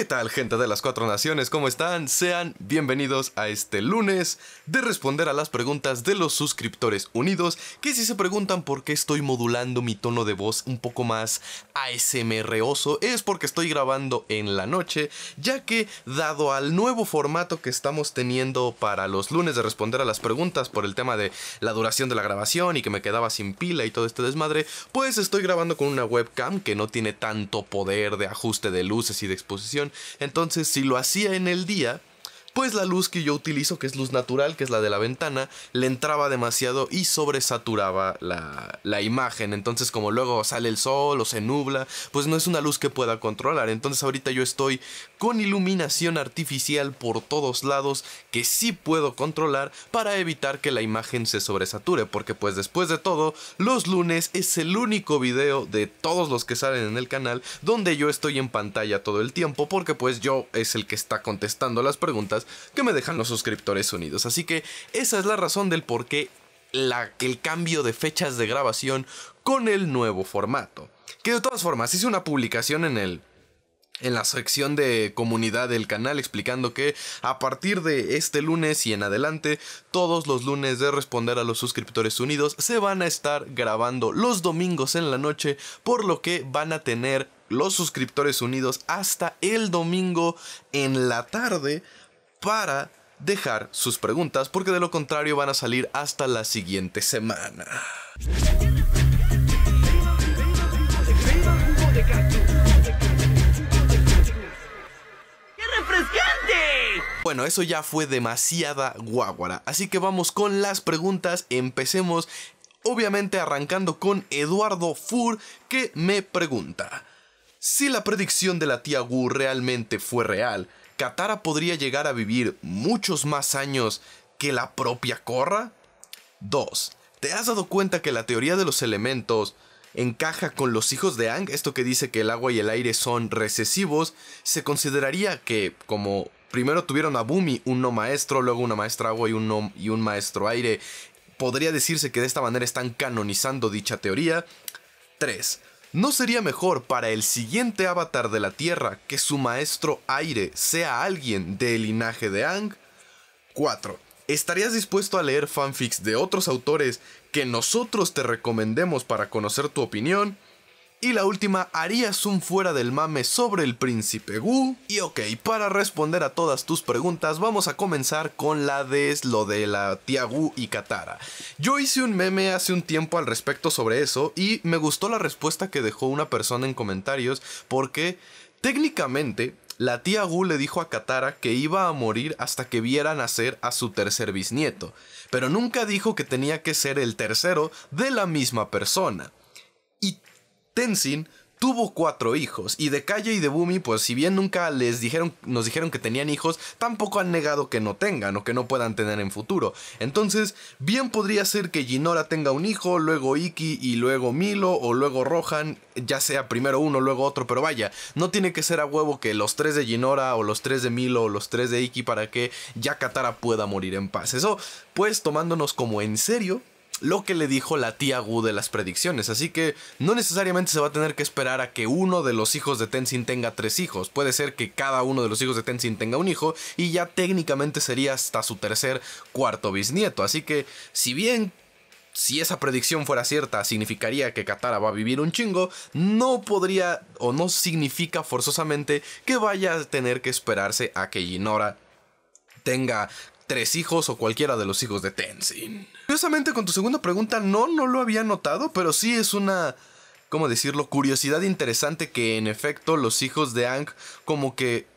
¿Qué tal gente de las cuatro naciones? ¿Cómo están? Sean bienvenidos a este lunes de responder a las preguntas de los suscriptores unidos que si se preguntan por qué estoy modulando mi tono de voz un poco más ASMRoso es porque estoy grabando en la noche ya que dado al nuevo formato que estamos teniendo para los lunes de responder a las preguntas por el tema de la duración de la grabación y que me quedaba sin pila y todo este desmadre pues estoy grabando con una webcam que no tiene tanto poder de ajuste de luces y de exposición entonces, si lo hacía en el día, pues la luz que yo utilizo, que es luz natural, que es la de la ventana, le entraba demasiado y sobresaturaba la, imagen. Entonces como luego sale el sol o se nubla, pues no es una luz que pueda controlar. Entonces ahorita yo estoy con iluminación artificial por todos lados que sí puedo controlar para evitar que la imagen se sobresature. Porque pues después de todo, los lunes es el único video de todos los que salen en el canal donde yo estoy en pantalla todo el tiempo porque pues yo es el que está contestando las preguntas que me dejan los suscriptores unidos. Así que esa es la razón del por qué el cambio de fechas de grabación con el nuevo formato. Que de todas formas hice una publicación en el en la sección de comunidad del canal explicando que a partir de este lunes y en adelante, todos los lunes de responder a los suscriptores unidos se van a estar grabando los domingos en la noche, por lo que van a tener los suscriptores unidos hasta el domingo en la tarde para dejar sus preguntas, porque de lo contrario van a salir hasta la siguiente semana. Bueno, eso ya fue demasiada guaguara, así que vamos con las preguntas, empecemos obviamente arrancando con Eduardo Fur que me pregunta, si la predicción de la tía Wu realmente fue real, Katara podría llegar a vivir muchos más años que la propia Korra? 2. ¿Te has dado cuenta que la teoría de los elementos encaja con los hijos de Ang? Esto que dice que el agua y el aire son recesivos, se consideraría que como primero tuvieron a Bumi, un no maestro, luego una maestra agua y un, y un maestro aire, podría decirse que de esta manera están canonizando dicha teoría. 3. ¿No sería mejor para el siguiente avatar de la Tierra que su maestro aire sea alguien del linaje de Ang? 4. ¿Estarías dispuesto a leer fanfics de otros autores que nosotros te recomendemos para conocer tu opinión? Y la última, ¿harías un fuera del mame sobre el príncipe Wu? Y ok, para responder a todas tus preguntas, vamos a comenzar con la de lo de la tía Gu y Katara. Yo hice un meme hace un tiempo al respecto sobre eso y me gustó la respuesta que dejó una persona en comentarios porque técnicamente la tía Gu le dijo a Katara que iba a morir hasta que viera nacer a su tercer bisnieto, pero nunca dijo que tenía que ser el tercero de la misma persona. Tenzin tuvo cuatro hijos y de Calle y de Bumi, pues si bien nunca les dijeron, nos dijeron que tenían hijos, tampoco han negado que no tengan o que no puedan tener en futuro. Entonces, bien podría ser que Ginora tenga un hijo, luego Iki y luego Milo o luego Rohan, ya sea primero uno, luego otro, pero vaya, no tiene que ser a huevo que los tres de Ginora o los tres de Milo o los tres de Iki para que ya Katara pueda morir en paz. Eso, pues tomándonos como en serio, lo que le dijo la tía Wu de las predicciones, así que no necesariamente se va a tener que esperar a que uno de los hijos de Tenzin tenga tres hijos, puede ser que cada uno de los hijos de Tenzin tenga un hijo y ya técnicamente sería hasta su tercer cuarto bisnieto, así que si bien si esa predicción fuera cierta, significaría que Katara va a vivir un chingo, no podría o no significa forzosamente que vaya a tener que esperarse a que Jinora tenga tres hijos o cualquiera de los hijos de Tenzin. Curiosamente, con tu segunda pregunta, no, no lo había notado, pero sí es una, ¿cómo decirlo? Curiosidad interesante que en efecto los hijos de Ang como que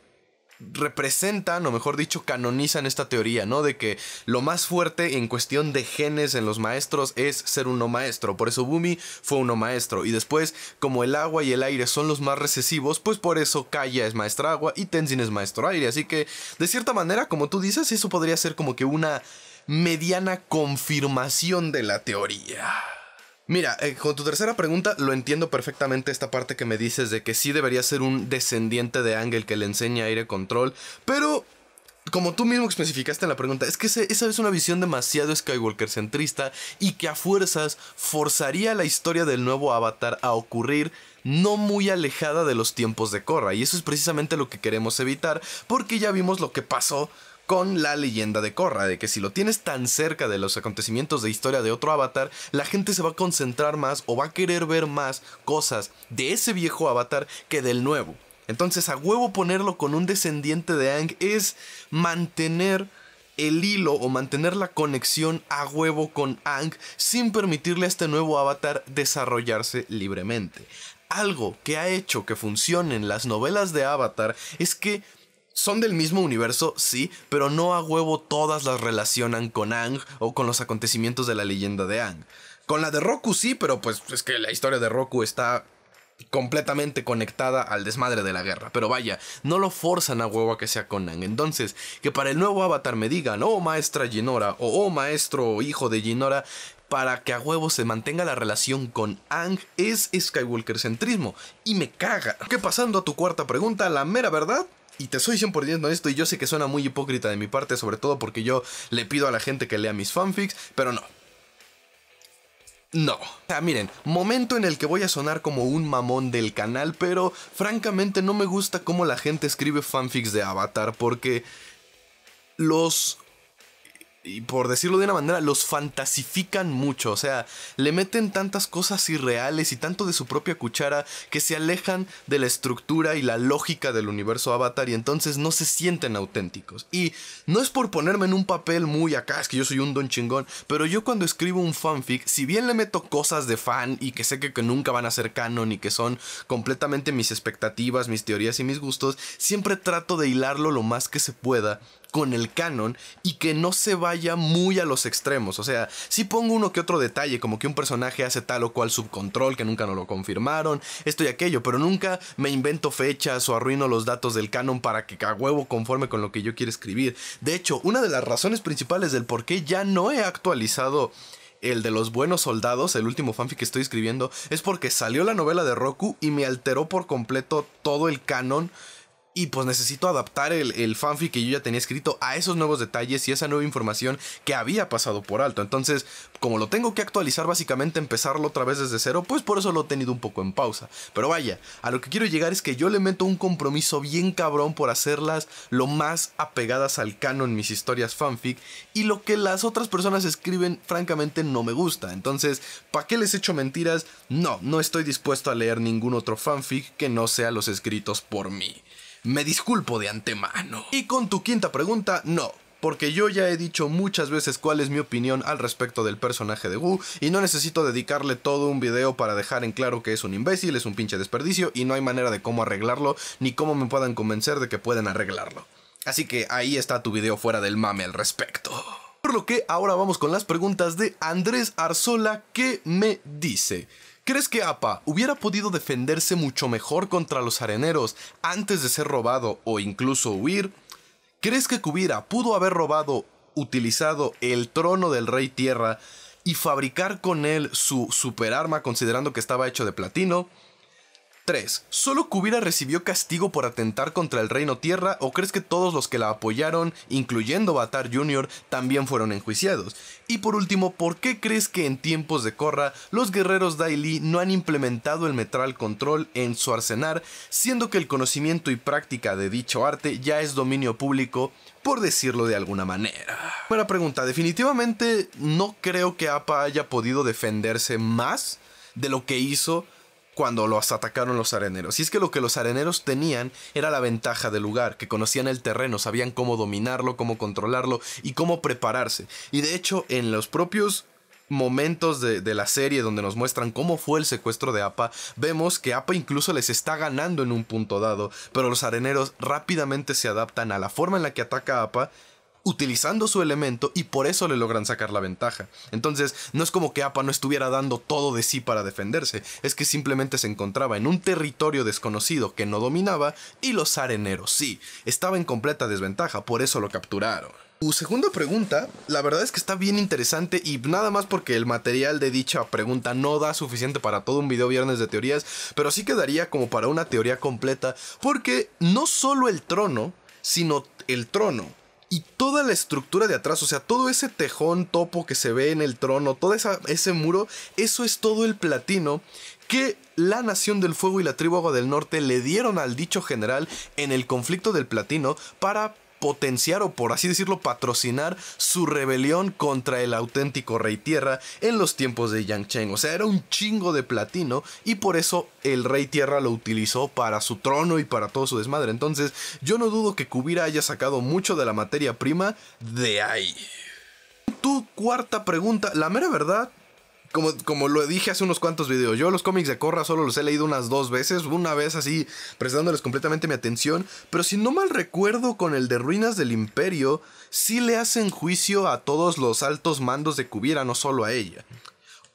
representan, o mejor dicho, canonizan esta teoría, ¿no? De que lo más fuerte en cuestión de genes en los maestros es ser uno maestro. Por eso Bumi fue uno maestro. Y después, como el agua y el aire son los más recesivos, pues por eso Kaya es maestra agua y Tenzin es maestro aire. Así que, de cierta manera, como tú dices, eso podría ser como que una mediana confirmación de la teoría. Mira, eh, con tu tercera pregunta lo entiendo perfectamente esta parte que me dices de que sí debería ser un descendiente de Ángel que le enseña aire control, pero como tú mismo especificaste en la pregunta, es que esa es una visión demasiado Skywalker centrista y que a fuerzas forzaría la historia del nuevo avatar a ocurrir no muy alejada de los tiempos de Korra y eso es precisamente lo que queremos evitar porque ya vimos lo que pasó con la leyenda de Korra, de que si lo tienes tan cerca de los acontecimientos de historia de otro avatar, la gente se va a concentrar más o va a querer ver más cosas de ese viejo avatar que del nuevo. Entonces a huevo ponerlo con un descendiente de Ang es mantener el hilo o mantener la conexión a huevo con Ang sin permitirle a este nuevo avatar desarrollarse libremente. Algo que ha hecho que funcionen las novelas de Avatar es que son del mismo universo, sí, pero no a huevo todas las relacionan con Ang o con los acontecimientos de la leyenda de Ang. Con la de Roku sí, pero pues es que la historia de Roku está completamente conectada al desmadre de la guerra. Pero vaya, no lo forzan a huevo a que sea con Ang Entonces, que para el nuevo avatar me digan, oh maestra Jinora, o oh maestro hijo de Jinora, para que a huevo se mantenga la relación con Ang es Skywalker centrismo. Y me caga. Que pasando a tu cuarta pregunta, la mera verdad, y te soy 100% esto y yo sé que suena muy hipócrita de mi parte, sobre todo porque yo le pido a la gente que lea mis fanfics, pero no. No. sea, miren, momento en el que voy a sonar como un mamón del canal, pero francamente no me gusta cómo la gente escribe fanfics de Avatar porque los y por decirlo de una manera, los fantasifican mucho. O sea, le meten tantas cosas irreales y tanto de su propia cuchara que se alejan de la estructura y la lógica del universo Avatar y entonces no se sienten auténticos. Y no es por ponerme en un papel muy acá, es que yo soy un don chingón, pero yo cuando escribo un fanfic, si bien le meto cosas de fan y que sé que, nunca van a ser canon y que son completamente mis expectativas, mis teorías y mis gustos, siempre trato de hilarlo lo más que se pueda con el canon y que no se vaya muy a los extremos. O sea, si pongo uno que otro detalle, como que un personaje hace tal o cual subcontrol que nunca nos lo confirmaron, esto y aquello, pero nunca me invento fechas o arruino los datos del canon para que cada huevo conforme con lo que yo quiero escribir. De hecho, una de las razones principales del por qué ya no he actualizado el de los buenos soldados, el último fanfic que estoy escribiendo, es porque salió la novela de Roku y me alteró por completo todo el canon y pues necesito adaptar el, fanfic que yo ya tenía escrito a esos nuevos detalles y esa nueva información que había pasado por alto. Entonces, como lo tengo que actualizar, básicamente empezarlo otra vez desde cero, pues por eso lo he tenido un poco en pausa. Pero vaya, a lo que quiero llegar es que yo le meto un compromiso bien cabrón por hacerlas lo más apegadas al canon mis historias fanfic y lo que las otras personas escriben francamente no me gusta. Entonces, ¿para qué les echo mentiras? No, no estoy dispuesto a leer ningún otro fanfic que no sea los escritos por mí. Me disculpo de antemano. Y con tu quinta pregunta, no, porque yo ya he dicho muchas veces cuál es mi opinión al respecto del personaje de Wu y no necesito dedicarle todo un video para dejar en claro que es un imbécil, es un pinche desperdicio y no hay manera de cómo arreglarlo ni cómo me puedan convencer de que pueden arreglarlo. Así que ahí está tu video fuera del mame al respecto. Por lo que ahora vamos con las preguntas de Andrés Arzola que me dice... ¿Crees que APA hubiera podido defenderse mucho mejor contra los areneros antes de ser robado o incluso huir? ¿Crees que Kubira pudo haber robado, utilizado el trono del Rey Tierra y fabricar con él su superarma considerando que estaba hecho de platino? 3. ¿Solo Kubira recibió castigo por atentar contra el Reino Tierra o crees que todos los que la apoyaron, incluyendo Batar Jr., también fueron enjuiciados? Y por último, ¿por qué crees que en tiempos de Korra los guerreros Daily no han implementado el Metral Control en su arsenal, siendo que el conocimiento y práctica de dicho arte ya es dominio público por decirlo de alguna manera. Buena pregunta, definitivamente no creo que APA haya podido defenderse más de lo que hizo cuando los atacaron los areneros. Y es que lo que los areneros tenían era la ventaja del lugar, que conocían el terreno, sabían cómo dominarlo, cómo controlarlo y cómo prepararse. Y de hecho, en los propios momentos de, la serie donde nos muestran cómo fue el secuestro de APA, vemos que APA incluso les está ganando en un punto dado, pero los areneros rápidamente se adaptan a la forma en la que ataca APA utilizando su elemento y por eso le logran sacar la ventaja. Entonces, no es como que APA no estuviera dando todo de sí para defenderse, es que simplemente se encontraba en un territorio desconocido que no dominaba y los areneros sí, estaba en completa desventaja, por eso lo capturaron. Tu segunda pregunta, la verdad es que está bien interesante y nada más porque el material de dicha pregunta no da suficiente para todo un video viernes de teorías, pero sí quedaría como para una teoría completa, porque no solo el trono, sino el trono, y toda la estructura de atrás, o sea, todo ese tejón topo que se ve en el trono, todo esa, ese muro, eso es todo el platino que la Nación del Fuego y la Tribu Agua del Norte le dieron al dicho general en el conflicto del platino para potenciar o por así decirlo patrocinar su rebelión contra el auténtico rey tierra en los tiempos de Yang Cheng. O sea, era un chingo de platino y por eso el rey tierra lo utilizó para su trono y para todo su desmadre. Entonces yo no dudo que Kubira haya sacado mucho de la materia prima de ahí. Tu cuarta pregunta, la mera verdad, como, lo dije hace unos cuantos videos, yo los cómics de Corra solo los he leído unas dos veces, una vez así prestándoles completamente mi atención, pero si no mal recuerdo con el de Ruinas del Imperio, sí le hacen juicio a todos los altos mandos de Kubira, no solo a ella.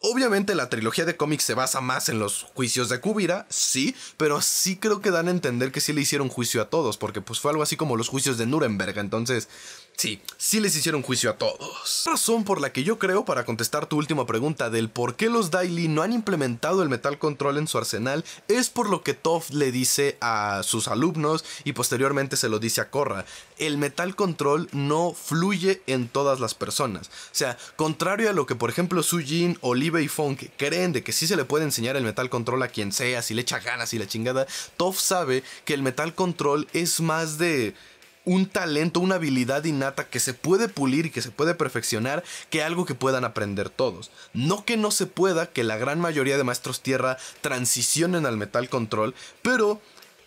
Obviamente la trilogía de cómics se basa más en los juicios de Kubira, sí, pero sí creo que dan a entender que sí le hicieron juicio a todos, porque pues fue algo así como los juicios de Nuremberg, entonces Sí, sí les hicieron juicio a todos. Razón por la que yo creo, para contestar tu última pregunta del por qué los Daily no han implementado el Metal Control en su arsenal, es por lo que Toff le dice a sus alumnos y posteriormente se lo dice a Korra. El Metal Control no fluye en todas las personas. O sea, contrario a lo que por ejemplo Sujin, Olive y Funk creen de que sí se le puede enseñar el Metal Control a quien sea, si le echa ganas y la chingada, Toff sabe que el Metal Control es más de un talento, una habilidad innata que se puede pulir y que se puede perfeccionar, que algo que puedan aprender todos. No que no se pueda que la gran mayoría de maestros tierra transicionen al metal control, pero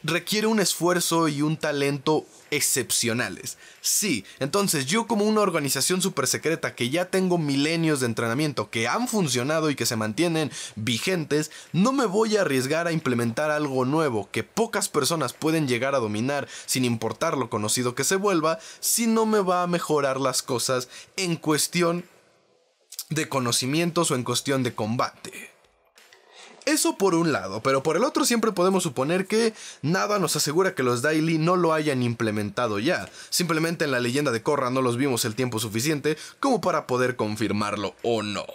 requiere un esfuerzo y un talento excepcionales. Sí, entonces yo como una organización super secreta que ya tengo milenios de entrenamiento que han funcionado y que se mantienen vigentes, no me voy a arriesgar a implementar algo nuevo que pocas personas pueden llegar a dominar sin importar lo conocido que se vuelva, si no me va a mejorar las cosas en cuestión de conocimientos o en cuestión de combate. Eso por un lado, pero por el otro siempre podemos suponer que nada nos asegura que los Daily no lo hayan implementado ya. Simplemente en la leyenda de Korra no los vimos el tiempo suficiente como para poder confirmarlo o no.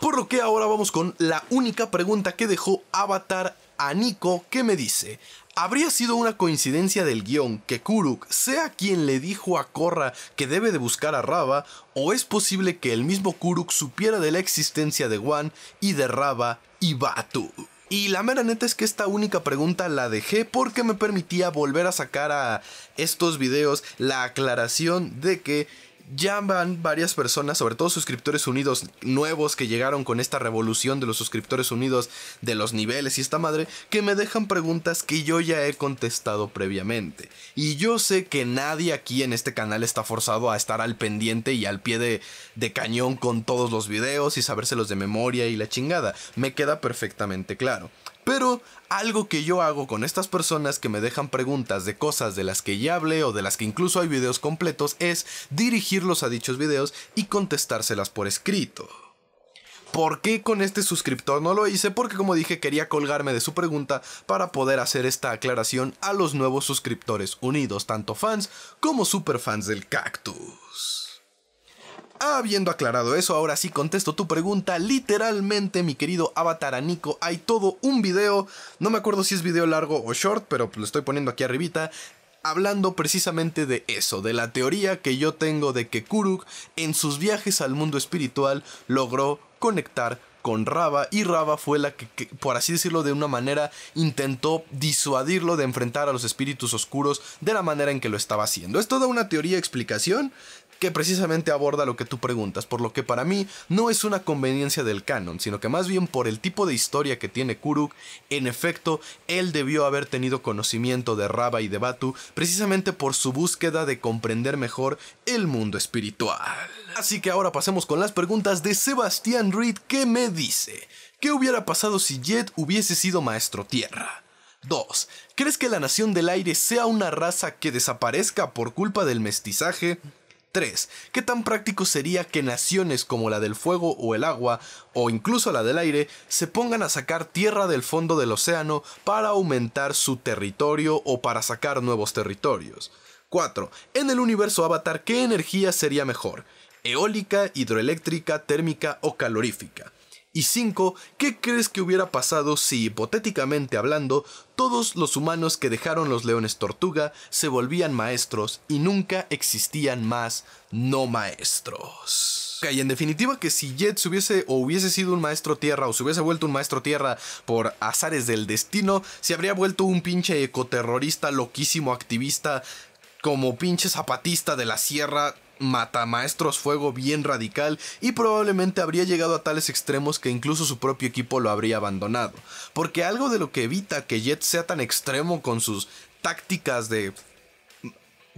Por lo que ahora vamos con la única pregunta que dejó Avatar a Nico que me dice, ¿habría sido una coincidencia del guión que Kuruk sea quien le dijo a Korra que debe de buscar a Raba o es posible que el mismo Kuruk supiera de la existencia de Wan y de Raba y Batu? Y la mera neta es que esta única pregunta la dejé porque me permitía volver a sacar a estos videos la aclaración de que ya van varias personas, sobre todo suscriptores unidos nuevos que llegaron con esta revolución de los suscriptores unidos, de los niveles y esta madre, que me dejan preguntas que yo ya he contestado previamente. Y yo sé que nadie aquí en este canal está forzado a estar al pendiente y al pie de, de cañón con todos los videos y sabérselos de memoria y la chingada. Me queda perfectamente claro. Pero algo que yo hago con estas personas que me dejan preguntas de cosas de las que ya hablé o de las que incluso hay videos completos es dirigirlos a dichos videos y contestárselas por escrito. ¿Por qué con este suscriptor no lo hice? Porque como dije quería colgarme de su pregunta para poder hacer esta aclaración a los nuevos suscriptores unidos, tanto fans como superfans del cactus. Habiendo aclarado eso, ahora sí contesto tu pregunta. Literalmente, mi querido avatar hay todo un video. No me acuerdo si es video largo o short, pero lo estoy poniendo aquí arribita hablando precisamente de eso, de la teoría que yo tengo de que Kuruk en sus viajes al mundo espiritual logró conectar con Raba y Raba fue la que, que, por así decirlo de una manera, intentó disuadirlo de enfrentar a los espíritus oscuros de la manera en que lo estaba haciendo. Es toda una teoría explicación que precisamente aborda lo que tú preguntas, por lo que para mí no es una conveniencia del canon, sino que más bien por el tipo de historia que tiene Kuruk, en efecto, él debió haber tenido conocimiento de Raba y de Batu, precisamente por su búsqueda de comprender mejor el mundo espiritual. Así que ahora pasemos con las preguntas de Sebastián Reed que me dice, ¿qué hubiera pasado si Jet hubiese sido maestro tierra? 2. ¿Crees que la nación del aire sea una raza que desaparezca por culpa del mestizaje? 3. ¿Qué tan práctico sería que naciones como la del fuego o el agua, o incluso la del aire, se pongan a sacar tierra del fondo del océano para aumentar su territorio o para sacar nuevos territorios? 4. En el universo avatar, ¿qué energía sería mejor? ¿Eólica, hidroeléctrica, térmica o calorífica? Y 5. ¿Qué crees que hubiera pasado si, hipotéticamente hablando, todos los humanos que dejaron los leones tortuga se volvían maestros y nunca existían más no maestros? Ok, en definitiva que si Jets hubiese o hubiese sido un maestro tierra o se hubiese vuelto un maestro tierra por azares del destino, se habría vuelto un pinche ecoterrorista loquísimo activista como pinche zapatista de la sierra matamaestros fuego bien radical y probablemente habría llegado a tales extremos que incluso su propio equipo lo habría abandonado. Porque algo de lo que evita que Jet sea tan extremo con sus tácticas de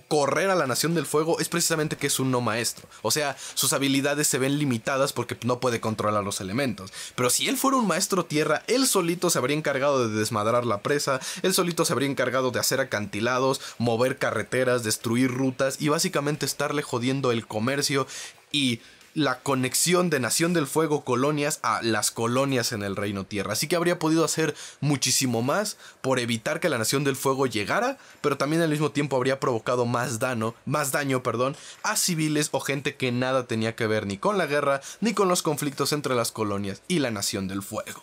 correr a la Nación del Fuego es precisamente que es un no maestro. O sea, sus habilidades se ven limitadas porque no puede controlar los elementos. Pero si él fuera un maestro tierra, él solito se habría encargado de desmadrar la presa, él solito se habría encargado de hacer acantilados, mover carreteras, destruir rutas y básicamente estarle jodiendo el comercio y la conexión de Nación del Fuego colonias a las colonias en el Reino Tierra. Así que habría podido hacer muchísimo más por evitar que la Nación del Fuego llegara, pero también al mismo tiempo habría provocado más daño, más daño, perdón, a civiles o gente que nada tenía que ver ni con la guerra ni con los conflictos entre las colonias y la Nación del Fuego.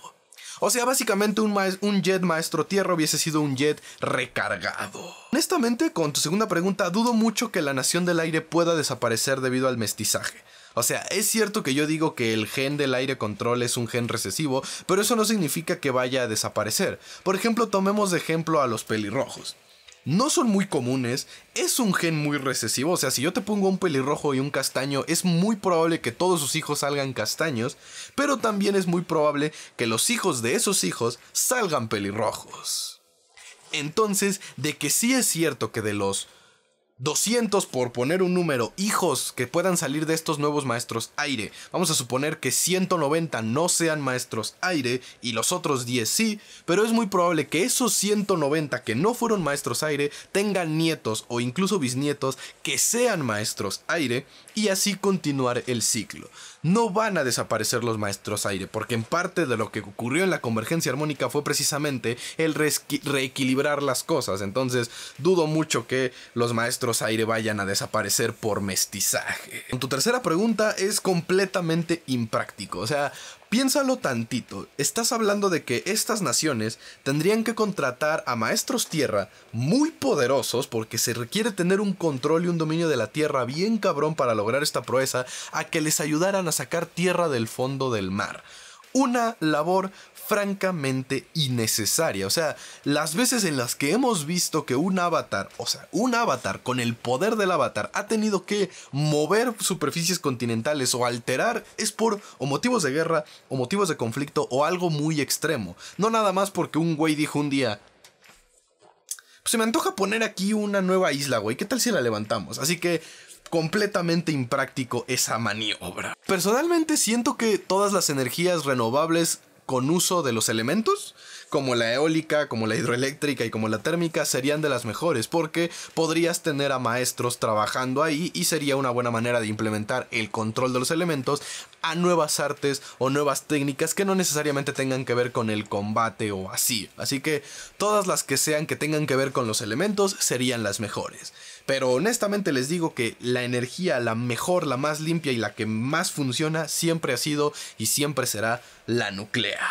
O sea, básicamente un, un, jet maestro tierra hubiese sido un jet recargado. Honestamente, con tu segunda pregunta, dudo mucho que la nación del aire pueda desaparecer debido al mestizaje. O sea, es cierto que yo digo que el gen del aire control es un gen recesivo, pero eso no significa que vaya a desaparecer. Por ejemplo, tomemos de ejemplo a los pelirrojos. No son muy comunes, es un gen muy recesivo, o sea, si yo te pongo un pelirrojo y un castaño, es muy probable que todos sus hijos salgan castaños, pero también es muy probable que los hijos de esos hijos salgan pelirrojos. Entonces, de que sí es cierto que de los 200 por poner un número hijos que puedan salir de estos nuevos maestros aire. Vamos a suponer que 190 no sean maestros aire y los otros 10 sí, pero es muy probable que esos 190 que no fueron maestros aire tengan nietos o incluso bisnietos que sean maestros aire y así continuar el ciclo no van a desaparecer los maestros aire, porque en parte de lo que ocurrió en la convergencia armónica fue precisamente el reequilibrar las cosas. Entonces, dudo mucho que los maestros aire vayan a desaparecer por mestizaje. Tu tercera pregunta es completamente impráctico. O sea, Piénsalo tantito, estás hablando de que estas naciones tendrían que contratar a maestros tierra muy poderosos porque se requiere tener un control y un dominio de la tierra bien cabrón para lograr esta proeza a que les ayudaran a sacar tierra del fondo del mar. Una labor francamente innecesaria. O sea, las veces en las que hemos visto que un avatar, o sea, un avatar con el poder del avatar ha tenido que mover superficies continentales o alterar es por o motivos de guerra o motivos de conflicto o algo muy extremo. No nada más porque un güey dijo un día, pues se me antoja poner aquí una nueva isla, güey. ¿Qué tal si la levantamos? Así que completamente impráctico esa maniobra. Personalmente siento que todas las energías renovables con uso de los elementos, como la eólica, como la hidroeléctrica y como la térmica, serían de las mejores, porque podrías tener a maestros trabajando ahí y sería una buena manera de implementar el control de los elementos a nuevas artes o nuevas técnicas que no necesariamente tengan que ver con el combate o así. Así que todas las que sean que tengan que ver con los elementos serían las mejores. Pero honestamente les digo que la energía, la mejor, la más limpia y la que más funciona siempre ha sido y siempre será la nuclear.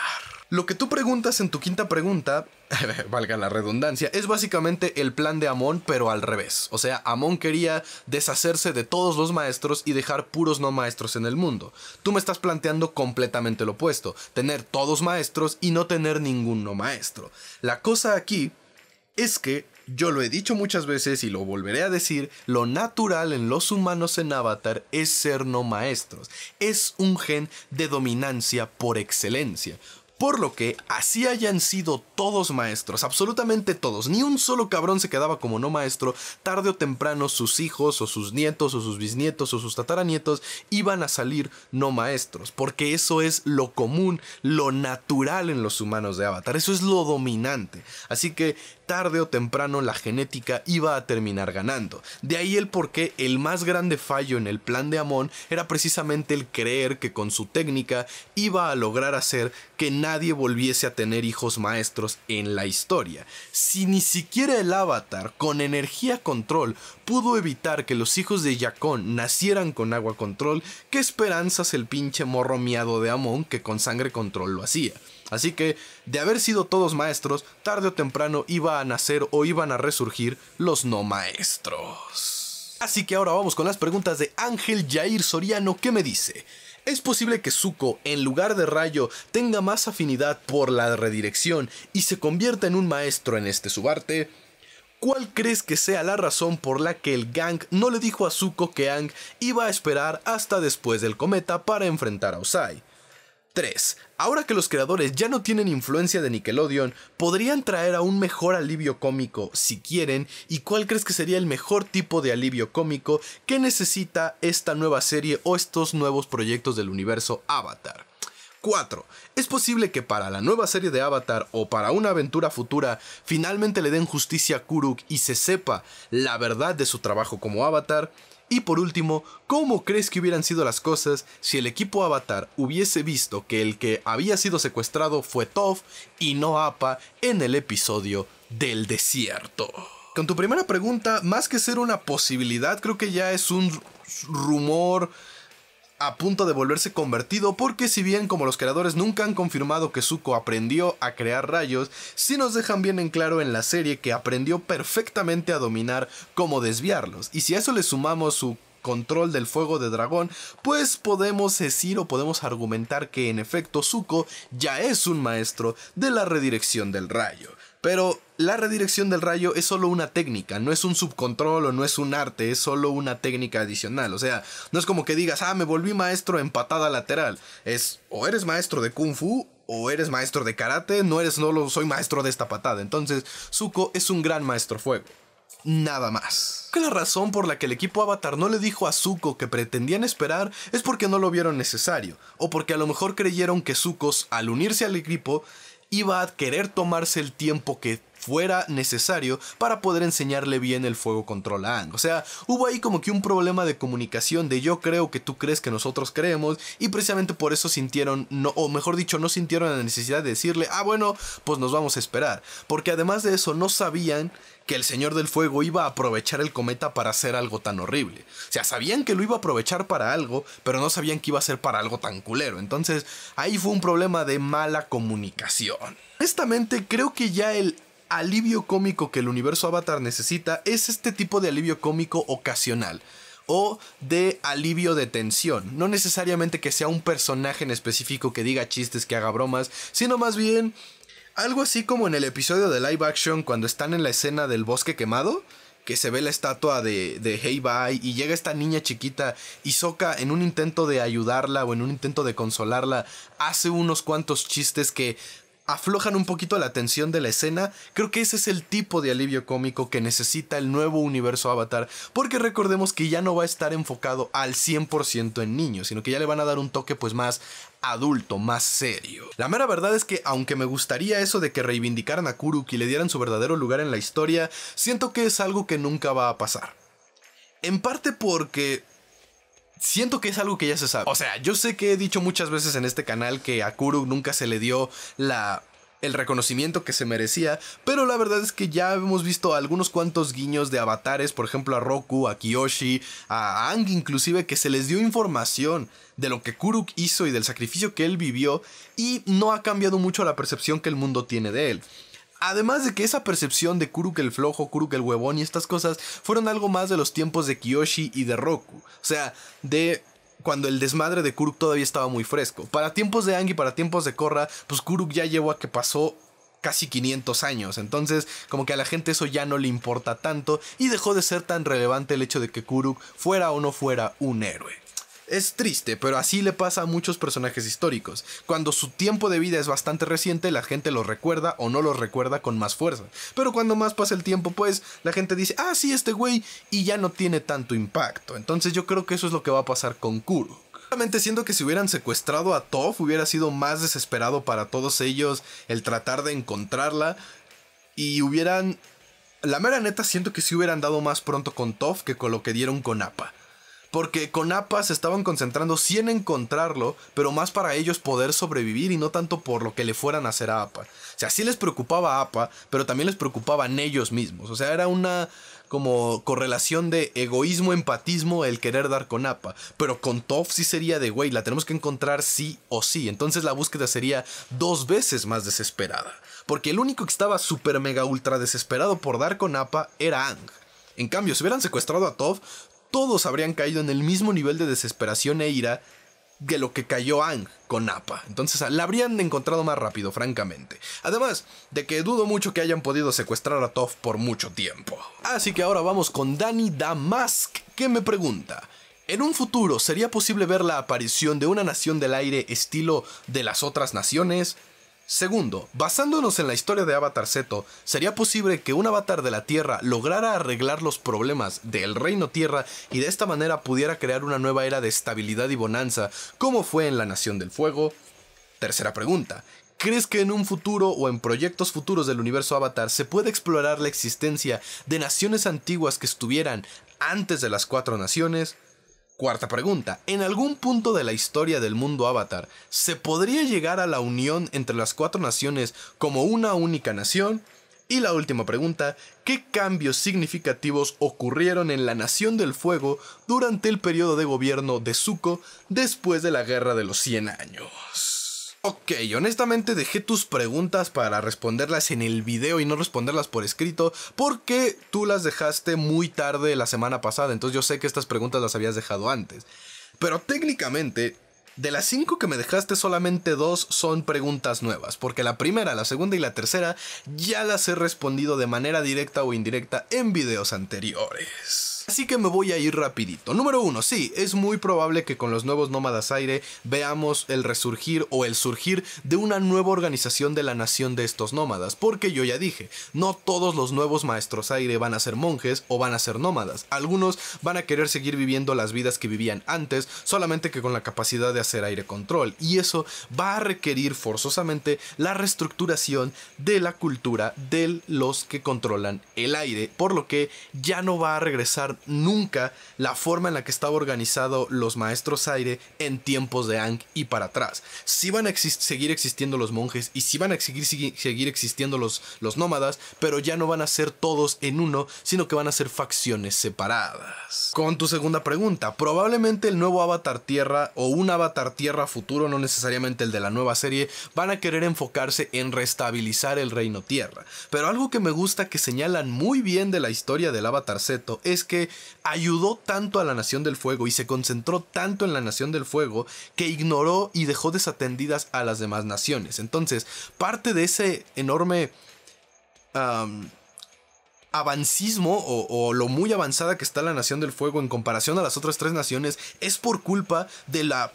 Lo que tú preguntas en tu quinta pregunta, valga la redundancia, es básicamente el plan de Amón pero al revés. O sea, Amón quería deshacerse de todos los maestros y dejar puros no maestros en el mundo. Tú me estás planteando completamente lo opuesto, tener todos maestros y no tener ningún no maestro. La cosa aquí es que yo lo he dicho muchas veces y lo volveré a decir, lo natural en los humanos en Avatar es ser no maestros. Es un gen de dominancia por excelencia. Por lo que, así hayan sido todos maestros, absolutamente todos, ni un solo cabrón se quedaba como no maestro, tarde o temprano sus hijos o sus nietos o sus bisnietos o sus tataranietos iban a salir no maestros, porque eso es lo común, lo natural en los humanos de Avatar, eso es lo dominante. Así que tarde o temprano la genética iba a terminar ganando. De ahí el por qué el más grande fallo en el plan de Amon era precisamente el creer que con su técnica iba a lograr hacer que nadie nadie volviese a tener hijos maestros en la historia. Si ni siquiera el avatar, con energía control, pudo evitar que los hijos de Yacón nacieran con agua control, ¿qué esperanzas el pinche morro miado de Amon que con sangre control lo hacía? Así que, de haber sido todos maestros, tarde o temprano iba a nacer o iban a resurgir los no maestros. Así que ahora vamos con las preguntas de Ángel Jair Soriano que me dice, es posible que Zuko, en lugar de Rayo, tenga más afinidad por la redirección y se convierta en un maestro en este subarte. ¿Cuál crees que sea la razón por la que el Gang no le dijo a Zuko que Ang iba a esperar hasta después del cometa para enfrentar a Osai? 3. Ahora que los creadores ya no tienen influencia de Nickelodeon, podrían traer a un mejor alivio cómico si quieren, y cuál crees que sería el mejor tipo de alivio cómico que necesita esta nueva serie o estos nuevos proyectos del universo Avatar. 4. Es posible que para la nueva serie de Avatar o para una aventura futura finalmente le den justicia a Kuruk y se sepa la verdad de su trabajo como Avatar. Y por último, ¿cómo crees que hubieran sido las cosas si el equipo Avatar hubiese visto que el que había sido secuestrado fue Toph y no Apa en el episodio del desierto? Con tu primera pregunta, más que ser una posibilidad, creo que ya es un rumor a punto de volverse convertido porque si bien como los creadores nunca han confirmado que Zuko aprendió a crear rayos, sí nos dejan bien en claro en la serie que aprendió perfectamente a dominar cómo desviarlos. Y si a eso le sumamos su control del fuego de dragón, pues podemos decir o podemos argumentar que en efecto Zuko ya es un maestro de la redirección del rayo. Pero la redirección del rayo es solo una técnica, no es un subcontrol o no es un arte, es solo una técnica adicional. O sea, no es como que digas, ah, me volví maestro en patada lateral. Es o eres maestro de kung fu o eres maestro de karate, no eres, no lo soy maestro de esta patada. Entonces, Zuko es un gran maestro fuego. Nada más. Que la razón por la que el equipo Avatar no le dijo a Zuko que pretendían esperar es porque no lo vieron necesario, o porque a lo mejor creyeron que Zuko, al unirse al equipo, iba a querer tomarse el tiempo que fuera necesario para poder enseñarle bien el fuego control a O sea, hubo ahí como que un problema de comunicación de yo creo que tú crees que nosotros creemos y precisamente por eso sintieron, no, o mejor dicho, no sintieron la necesidad de decirle, ah bueno, pues nos vamos a esperar. Porque además de eso, no sabían que el Señor del Fuego iba a aprovechar el cometa para hacer algo tan horrible. O sea, sabían que lo iba a aprovechar para algo, pero no sabían que iba a ser para algo tan culero. Entonces, ahí fue un problema de mala comunicación. Honestamente, creo que ya el alivio cómico que el universo Avatar necesita es este tipo de alivio cómico ocasional o de alivio de tensión. No necesariamente que sea un personaje en específico que diga chistes, que haga bromas, sino más bien algo así como en el episodio de live action cuando están en la escena del bosque quemado. Que se ve la estatua de, de Hey Bye y llega esta niña chiquita y Soka en un intento de ayudarla o en un intento de consolarla hace unos cuantos chistes que aflojan un poquito la tensión de la escena, creo que ese es el tipo de alivio cómico que necesita el nuevo universo Avatar, porque recordemos que ya no va a estar enfocado al 100% en niños, sino que ya le van a dar un toque pues más adulto, más serio. La mera verdad es que aunque me gustaría eso de que reivindicaran a Kuruk y le dieran su verdadero lugar en la historia, siento que es algo que nunca va a pasar. En parte porque siento que es algo que ya se sabe. O sea, yo sé que he dicho muchas veces en este canal que a nunca se le dio la el reconocimiento que se merecía, pero la verdad es que ya hemos visto algunos cuantos guiños de avatares, por ejemplo a Roku, a Kiyoshi, a Ang inclusive, que se les dio información de lo que Kuruk hizo y del sacrificio que él vivió, y no ha cambiado mucho la percepción que el mundo tiene de él. Además de que esa percepción de Kuruk el flojo, Kuruk el huevón y estas cosas fueron algo más de los tiempos de Kiyoshi y de Roku. O sea, de cuando el desmadre de Kuruk todavía estaba muy fresco. Para tiempos de y para tiempos de Korra, pues Kuruk ya llevó a que pasó casi 500 años. Entonces, como que a la gente eso ya no le importa tanto y dejó de ser tan relevante el hecho de que Kuruk fuera o no fuera un héroe. Es triste, pero así le pasa a muchos personajes históricos. Cuando su tiempo de vida es bastante reciente, la gente lo recuerda o no lo recuerda con más fuerza. Pero cuando más pasa el tiempo, pues la gente dice, ah, sí, este güey, y ya no tiene tanto impacto. Entonces yo creo que eso es lo que va a pasar con Kuro. Realmente siento que si hubieran secuestrado a Toph hubiera sido más desesperado para todos ellos el tratar de encontrarla y hubieran... La mera neta siento que si hubieran dado más pronto con Toph que con lo que dieron con Apa porque con APA se estaban concentrando sí en encontrarlo, pero más para ellos poder sobrevivir y no tanto por lo que le fueran a hacer a APA. O sea, sí les preocupaba APA, pero también les preocupaban ellos mismos. O sea, era una como correlación de egoísmo, empatismo, el querer dar con APA. Pero con toff sí sería de, güey, la tenemos que encontrar sí o sí. Entonces la búsqueda sería dos veces más desesperada. Porque el único que estaba super mega ultra desesperado por dar con APA era Ang. En cambio, si hubieran secuestrado a toff todos habrían caído en el mismo nivel de desesperación e ira de lo que cayó Ang con Appa. Entonces la habrían encontrado más rápido, francamente. Además de que dudo mucho que hayan podido secuestrar a Toph por mucho tiempo. Así que ahora vamos con Danny Damask, que me pregunta. En un futuro, ¿sería posible ver la aparición de una nación del aire estilo de las otras naciones? Segundo, basándonos en la historia de Avatar Seto, sería posible que un avatar de la Tierra lograra arreglar los problemas del reino Tierra y de esta manera pudiera crear una nueva era de estabilidad y bonanza, como fue en la Nación del Fuego. Tercera pregunta, ¿Crees que en un futuro o en proyectos futuros del universo Avatar se puede explorar la existencia de naciones antiguas que estuvieran antes de las cuatro naciones? Cuarta pregunta. ¿En algún punto de la historia del mundo Avatar se podría llegar a la unión entre las cuatro naciones como una única nación? Y la última pregunta, ¿qué cambios significativos ocurrieron en la Nación del Fuego durante el periodo de gobierno de Zuko después de la Guerra de los 100 Años? Ok, honestamente dejé tus preguntas para responderlas en el video y no responderlas por escrito porque tú las dejaste muy tarde la semana pasada, entonces yo sé que estas preguntas las habías dejado antes. Pero técnicamente, de las cinco que me dejaste solamente dos son preguntas nuevas, porque la primera, la segunda y la tercera ya las he respondido de manera directa o indirecta en videos anteriores. Así que me voy a ir rapidito. Número uno, sí, es muy probable que con los nuevos nómadas aire veamos el resurgir o el surgir de una nueva organización de la nación de estos nómadas, porque yo ya dije, no todos los nuevos maestros aire van a ser monjes o van a ser nómadas. Algunos van a querer seguir viviendo las vidas que vivían antes, solamente que con la capacidad de hacer aire control, y eso va a requerir forzosamente la reestructuración de la cultura de los que controlan el aire, por lo que ya no va a regresar nunca la forma en la que estaba organizado los maestros aire en tiempos de Ang y para atrás. si van a seguir existiendo los monjes y si van a seguir, seguir existiendo los, los nómadas, pero ya no van a ser todos en uno, sino que van a ser facciones separadas. Con tu segunda pregunta, probablemente el nuevo avatar tierra o un avatar tierra futuro, no necesariamente el de la nueva serie, van a querer enfocarse en restabilizar el reino tierra. Pero algo que me gusta que señalan muy bien de la historia del avatar Zeto es que ayudó tanto a la Nación del Fuego y se concentró tanto en la Nación del Fuego que ignoró y dejó desatendidas a las demás naciones. Entonces, parte de ese enorme... avancismo o, lo muy avanzada que está la Nación del Fuego en comparación a las otras tres naciones es por culpa de la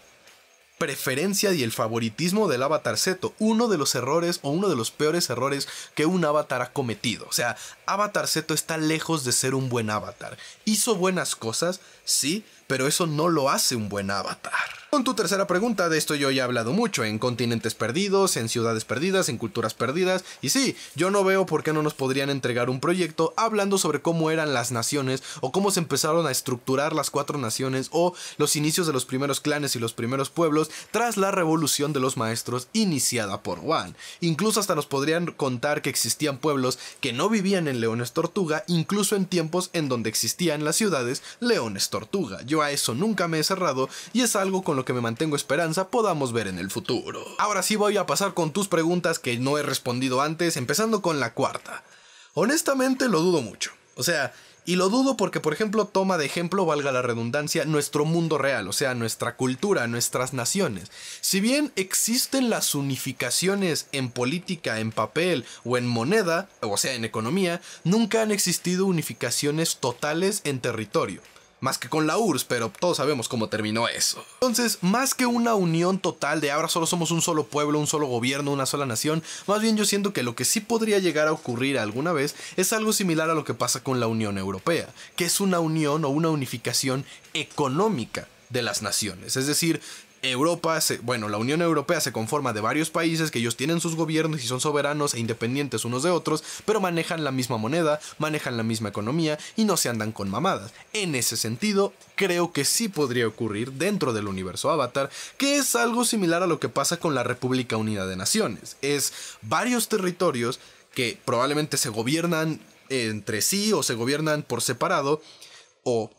preferencia y el favoritismo del avatar Zeto, Uno de los errores o uno de los peores errores que un avatar ha cometido. O sea, Avatar Zeto está lejos de ser un buen avatar. Hizo buenas cosas, sí, pero eso no lo hace un buen avatar. Con tu tercera pregunta, de esto yo ya he hablado mucho, en continentes perdidos, en ciudades perdidas, en culturas perdidas, y sí, yo no veo por qué no nos podrían entregar un proyecto hablando sobre cómo eran las naciones o cómo se empezaron a estructurar las cuatro naciones o los inicios de los primeros clanes y los primeros pueblos tras la revolución de los maestros iniciada por Juan. Incluso hasta nos podrían contar que existían pueblos que no vivían en Leones Tortuga, incluso en tiempos en donde existían las ciudades Leones Tortuga. Yo a eso nunca me he cerrado y es algo con lo que me mantengo esperanza podamos ver en el futuro. Ahora sí voy a pasar con tus preguntas que no he respondido antes, empezando con la cuarta. Honestamente lo dudo mucho. O sea, y lo dudo porque, por ejemplo, toma de ejemplo, valga la redundancia, nuestro mundo real, o sea, nuestra cultura, nuestras naciones. Si bien existen las unificaciones en política, en papel o en moneda, o sea, en economía, nunca han existido unificaciones totales en territorio más que con la URSS, pero todos sabemos cómo terminó eso. Entonces, más que una unión total de ahora solo somos un solo pueblo, un solo gobierno, una sola nación, más bien yo siento que lo que sí podría llegar a ocurrir alguna vez es algo similar a lo que pasa con la Unión Europea, que es una unión o una unificación económica de las naciones. Es decir, Europa, bueno, la Unión Europea se conforma de varios países que ellos tienen sus gobiernos y son soberanos e independientes unos de otros, pero manejan la misma moneda, manejan la misma economía y no se andan con mamadas. En ese sentido, creo que sí podría ocurrir dentro del universo Avatar, que es algo similar a lo que pasa con la República Unida de Naciones. Es varios territorios que probablemente se gobiernan entre sí o se gobiernan por separado o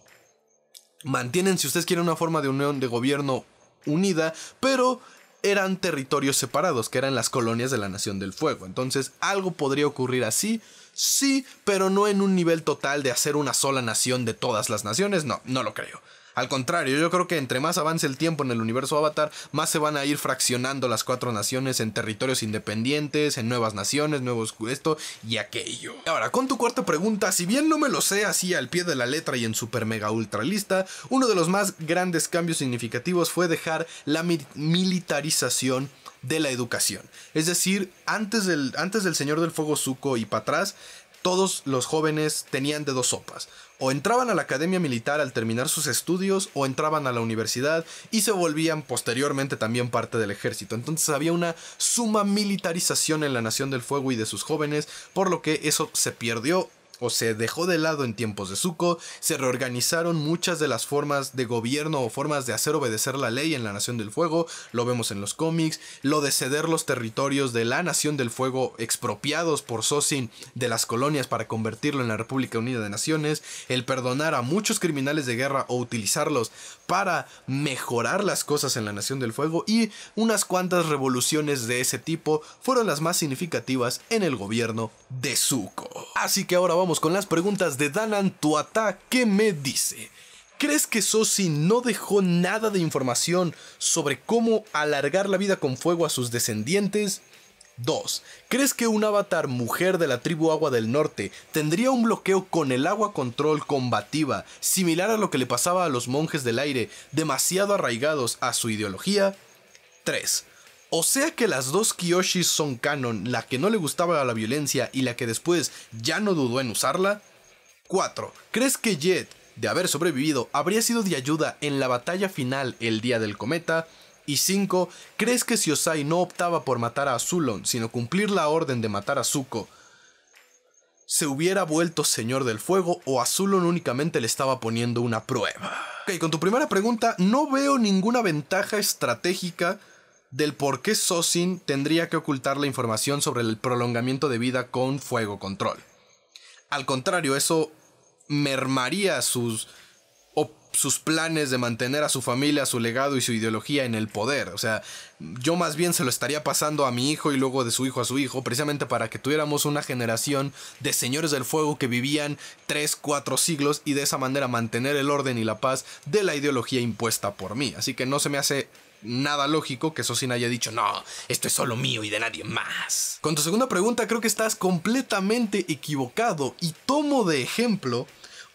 mantienen, si ustedes quieren, una forma de unión de gobierno unida, pero eran territorios separados, que eran las colonias de la Nación del Fuego. Entonces algo podría ocurrir así, sí, pero no en un nivel total de hacer una sola nación de todas las naciones, no, no lo creo. Al contrario, yo creo que entre más avance el tiempo en el universo Avatar, más se van a ir fraccionando las cuatro naciones en territorios independientes, en nuevas naciones, nuevos esto y aquello. Ahora, con tu cuarta pregunta, si bien no me lo sé así al pie de la letra y en super mega ultra lista, uno de los más grandes cambios significativos fue dejar la militarización de la educación. Es decir, antes del, antes del Señor del Fuego Zuko y para atrás, todos los jóvenes tenían de dos sopas o entraban a la academia militar al terminar sus estudios o entraban a la universidad y se volvían posteriormente también parte del ejército. Entonces había una suma militarización en la Nación del Fuego y de sus jóvenes, por lo que eso se perdió o se dejó de lado en tiempos de Zuko, se reorganizaron muchas de las formas de gobierno o formas de hacer obedecer la ley en la Nación del Fuego, lo vemos en los cómics, lo de ceder los territorios de la Nación del Fuego expropiados por Sosin de las colonias para convertirlo en la República Unida de Naciones, el perdonar a muchos criminales de guerra o utilizarlos para mejorar las cosas en la Nación del Fuego y unas cuantas revoluciones de ese tipo fueron las más significativas en el gobierno de Zuko. Así que ahora vamos vamos con las preguntas de Danan Tuata. que me dice. ¿Crees que Sosi no dejó nada de información sobre cómo alargar la vida con fuego a sus descendientes? 2. ¿Crees que un avatar mujer de la tribu Agua del Norte tendría un bloqueo con el agua control combativa, similar a lo que le pasaba a los monjes del aire, demasiado arraigados a su ideología? 3. O sea que las dos Kiyoshis son canon, la que no le gustaba la violencia y la que después ya no dudó en usarla. 4. ¿Crees que Jet, de haber sobrevivido, habría sido de ayuda en la batalla final el día del cometa? Y 5. ¿Crees que si Osai no optaba por matar a Azulon, sino cumplir la orden de matar a Zuko? ¿Se hubiera vuelto Señor del Fuego o Azulon únicamente le estaba poniendo una prueba? Ok, con tu primera pregunta, no veo ninguna ventaja estratégica del por qué Sosin tendría que ocultar la información sobre el prolongamiento de vida con fuego control. Al contrario, eso mermaría sus, sus planes de mantener a su familia, su legado y su ideología en el poder. O sea, yo más bien se lo estaría pasando a mi hijo y luego de su hijo a su hijo, precisamente para que tuviéramos una generación de señores del fuego que vivían 3, 4 siglos y de esa manera mantener el orden y la paz de la ideología impuesta por mí. Así que no se me hace nada lógico que Sosin haya dicho, no, esto es solo mío y de nadie más. Con tu segunda pregunta creo que estás completamente equivocado y tomo de ejemplo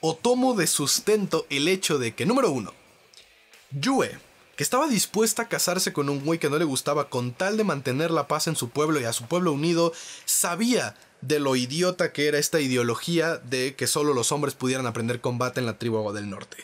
o tomo de sustento el hecho de que, número uno, Yue, que estaba dispuesta a casarse con un güey que no le gustaba con tal de mantener la paz en su pueblo y a su pueblo unido, sabía de lo idiota que era esta ideología de que solo los hombres pudieran aprender combate en la tribu del norte.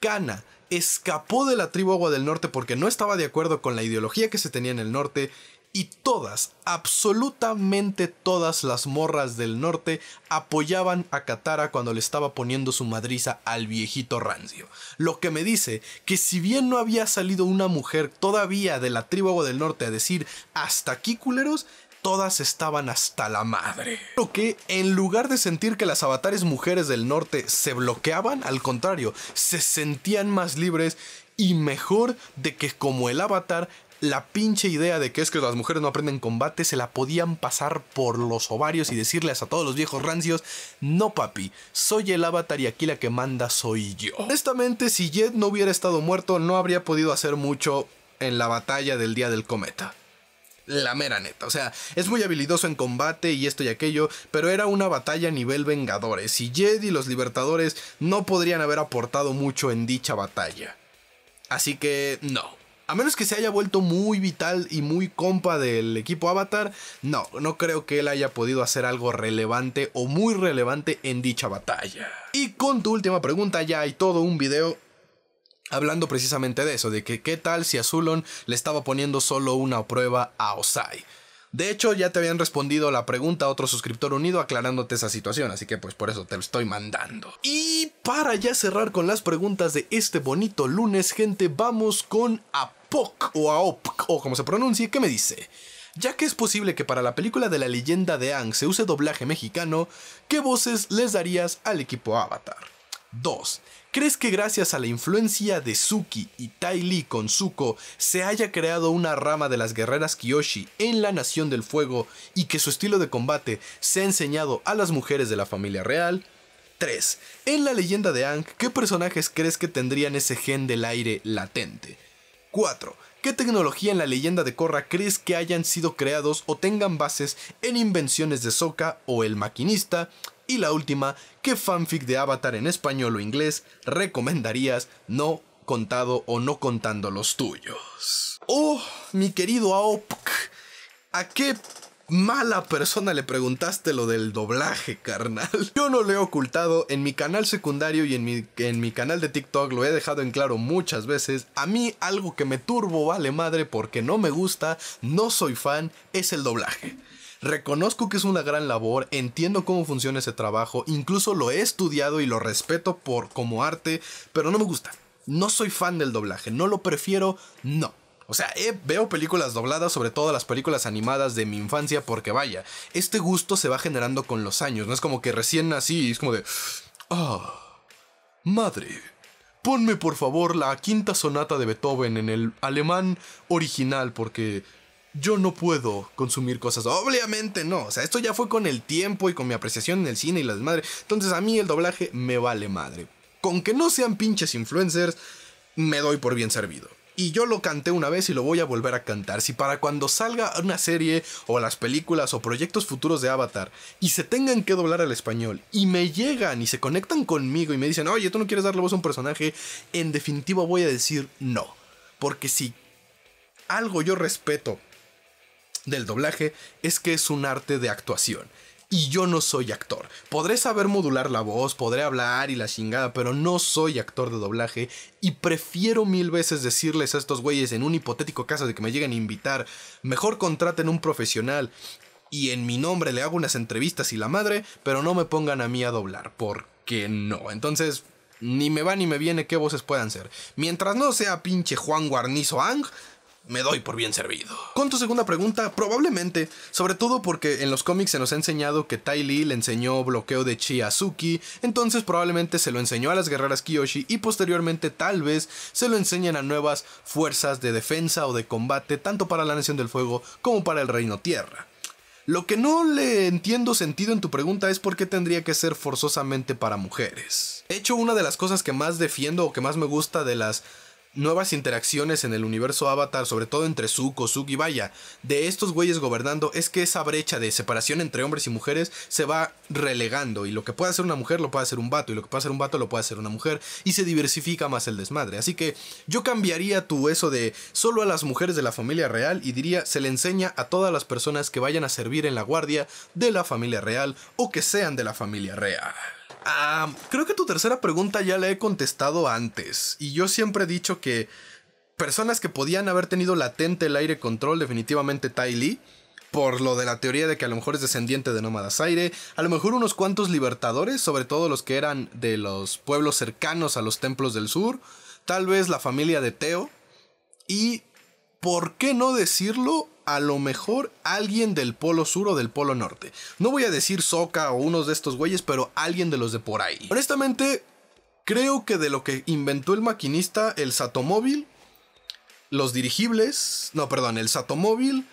Kana, escapó de la tribu Agua del Norte porque no estaba de acuerdo con la ideología que se tenía en el norte y todas, absolutamente todas las morras del norte apoyaban a Katara cuando le estaba poniendo su madriza al viejito rancio. Lo que me dice que si bien no había salido una mujer todavía de la tribu Agua del Norte a decir hasta aquí culeros, todas estaban hasta la madre. Lo que, en lugar de sentir que las avatares mujeres del norte se bloqueaban, al contrario, se sentían más libres y mejor de que como el avatar la pinche idea de que es que las mujeres no aprenden combate se la podían pasar por los ovarios y decirles a todos los viejos rancios, no papi, soy el avatar y aquí la que manda soy yo. Honestamente, si Jed no hubiera estado muerto, no habría podido hacer mucho en la batalla del día del cometa la mera neta. O sea, es muy habilidoso en combate y esto y aquello, pero era una batalla a nivel Vengadores y Jedi y los Libertadores no podrían haber aportado mucho en dicha batalla. Así que no. A menos que se haya vuelto muy vital y muy compa del equipo Avatar, no, no creo que él haya podido hacer algo relevante o muy relevante en dicha batalla. Y con tu última pregunta, ya hay todo un video hablando precisamente de eso, de que qué tal si Azulon le estaba poniendo solo una prueba a Osai. De hecho, ya te habían respondido la pregunta a otro suscriptor unido aclarándote esa situación, así que pues por eso te lo estoy mandando. Y para ya cerrar con las preguntas de este bonito lunes, gente, vamos con apok o Aopk o como se pronuncie, que me dice? Ya que es posible que para la película de la leyenda de Ang se use doblaje mexicano, ¿qué voces les darías al equipo Avatar? 2. ¿Crees que gracias a la influencia de Suki y Tai Lee con Zuko se haya creado una rama de las guerreras Kiyoshi en la Nación del Fuego y que su estilo de combate se ha enseñado a las mujeres de la familia real? 3. En la leyenda de Ang, ¿qué personajes crees que tendrían ese gen del aire latente? 4. ¿Qué tecnología en la leyenda de Korra crees que hayan sido creados o tengan bases en invenciones de Soka o el maquinista? Y la última, ¿qué fanfic de Avatar en español o inglés recomendarías no contado o no contando los tuyos? Oh, mi querido Aopk, ¿a qué mala persona le preguntaste lo del doblaje, carnal. Yo no lo he ocultado, en mi canal secundario y en mi, en mi canal de TikTok lo he dejado en claro muchas veces. A mí algo que me turbo vale madre porque no me gusta, no soy fan, es el doblaje. Reconozco que es una gran labor, entiendo cómo funciona ese trabajo, incluso lo he estudiado y lo respeto por como arte, pero no me gusta. No soy fan del doblaje, no lo prefiero, no. O sea, eh, veo películas dobladas, sobre todo las películas animadas de mi infancia, porque vaya, este gusto se va generando con los años, no es como que recién nací, es como de... ¡Ah! madre, ponme por favor la quinta sonata de Beethoven en el alemán original, porque yo no puedo consumir cosas. Obviamente no. O sea, esto ya fue con el tiempo y con mi apreciación en el cine y la desmadre Entonces a mí el doblaje me vale madre. Con que no sean pinches influencers, me doy por bien servido. Y yo lo canté una vez y lo voy a volver a cantar. Si para cuando salga una serie o las películas o proyectos futuros de Avatar y se tengan que doblar al español y me llegan y se conectan conmigo y me dicen, oye, tú no quieres darle voz a un personaje, en definitiva voy a decir no. Porque si algo yo respeto del doblaje es que es un arte de actuación. Y yo no soy actor. Podré saber modular la voz, podré hablar y la chingada, pero no soy actor de doblaje. Y prefiero mil veces decirles a estos güeyes en un hipotético caso de que me lleguen a invitar, mejor contraten un profesional y en mi nombre le hago unas entrevistas y la madre, pero no me pongan a mí a doblar, porque no. Entonces, ni me va ni me viene qué voces puedan ser. Mientras no sea pinche Juan Guarnizo Ang, me doy por bien servido. Con tu segunda pregunta, probablemente, sobre todo porque en los cómics se nos ha enseñado que Tai Lee le enseñó bloqueo de chi a entonces probablemente se lo enseñó a las guerreras Kiyoshi y posteriormente tal vez se lo enseñan a nuevas fuerzas de defensa o de combate tanto para la Nación del Fuego como para el Reino Tierra. Lo que no le entiendo sentido en tu pregunta es por qué tendría que ser forzosamente para mujeres. De hecho, una de las cosas que más defiendo o que más me gusta de las nuevas interacciones en el universo Avatar, sobre todo entre Zuko, y vaya, de estos güeyes gobernando, es que esa brecha de separación entre hombres y mujeres se va relegando. Y lo que puede hacer una mujer lo puede hacer un vato, y lo que puede hacer un vato lo puede hacer una mujer, y se diversifica más el desmadre. Así que yo cambiaría tu eso de solo a las mujeres de la familia real y diría se le enseña a todas las personas que vayan a servir en la guardia de la familia real o que sean de la familia real. Ah, creo que tu tercera pregunta ya la he contestado antes. Y yo siempre he dicho que personas que podían haber tenido latente el aire control, definitivamente Ty Lee, por lo de la teoría de que a lo mejor es descendiente de nómadas aire, a lo mejor unos cuantos libertadores, sobre todo los que eran de los pueblos cercanos a los templos del sur, tal vez la familia de Teo, y, ¿por qué no decirlo? a lo mejor alguien del polo sur o del polo norte. No voy a decir Soca o unos de estos güeyes, pero alguien de los de por ahí. Honestamente, creo que de lo que inventó el maquinista, el Satomóvil, los dirigibles, no, perdón, el Satomóvil,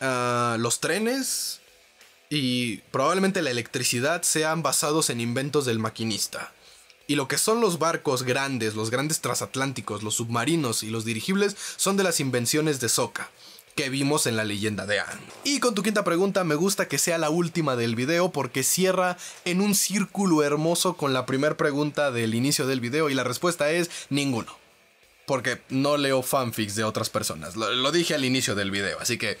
ah, los trenes y probablemente la electricidad sean basados en inventos del maquinista. Y lo que son los barcos grandes, los grandes transatlánticos, los submarinos y los dirigibles son de las invenciones de Soca que vimos en la leyenda de Anne. Y con tu quinta pregunta, me gusta que sea la última del video porque cierra en un círculo hermoso con la primera pregunta del inicio del video y la respuesta es ninguno. Porque no leo fanfics de otras personas, lo, lo dije al inicio del video, así que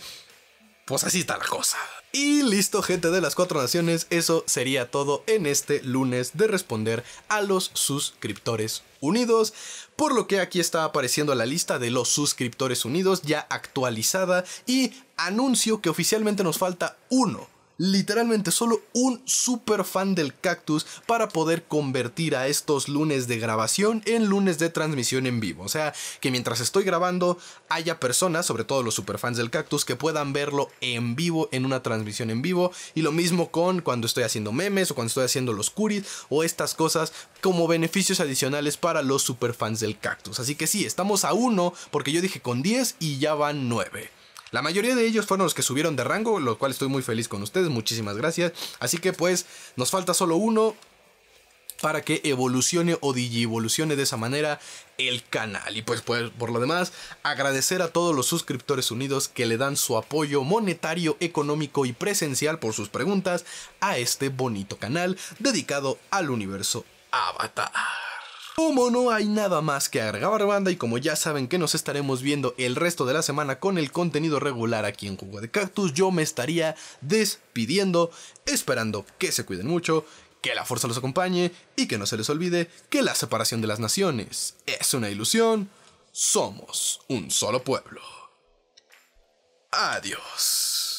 pues así está la cosa. Y listo, gente de las cuatro naciones, eso sería todo en este lunes de responder a los suscriptores unidos por lo que aquí está apareciendo la lista de los suscriptores unidos ya actualizada y anuncio que oficialmente nos falta uno literalmente solo un super fan del cactus para poder convertir a estos lunes de grabación en lunes de transmisión en vivo. O sea, que mientras estoy grabando haya personas, sobre todo los fans del cactus, que puedan verlo en vivo, en una transmisión en vivo. Y lo mismo con cuando estoy haciendo memes o cuando estoy haciendo los curis o estas cosas como beneficios adicionales para los fans del cactus. Así que sí, estamos a uno porque yo dije con 10 y ya van 9. La mayoría de ellos fueron los que subieron de rango, lo cual estoy muy feliz con ustedes, muchísimas gracias. Así que pues nos falta solo uno para que evolucione o digievolucione de esa manera el canal. Y pues, pues, por lo demás, agradecer a todos los suscriptores unidos que le dan su apoyo monetario, económico y presencial por sus preguntas a este bonito canal dedicado al universo Avatar. Como no hay nada más que agregar banda y como ya saben que nos estaremos viendo el resto de la semana con el contenido regular aquí en Jugo de Cactus, yo me estaría despidiendo, esperando que se cuiden mucho, que la fuerza los acompañe y que no se les olvide que la separación de las naciones es una ilusión, somos un solo pueblo. Adiós.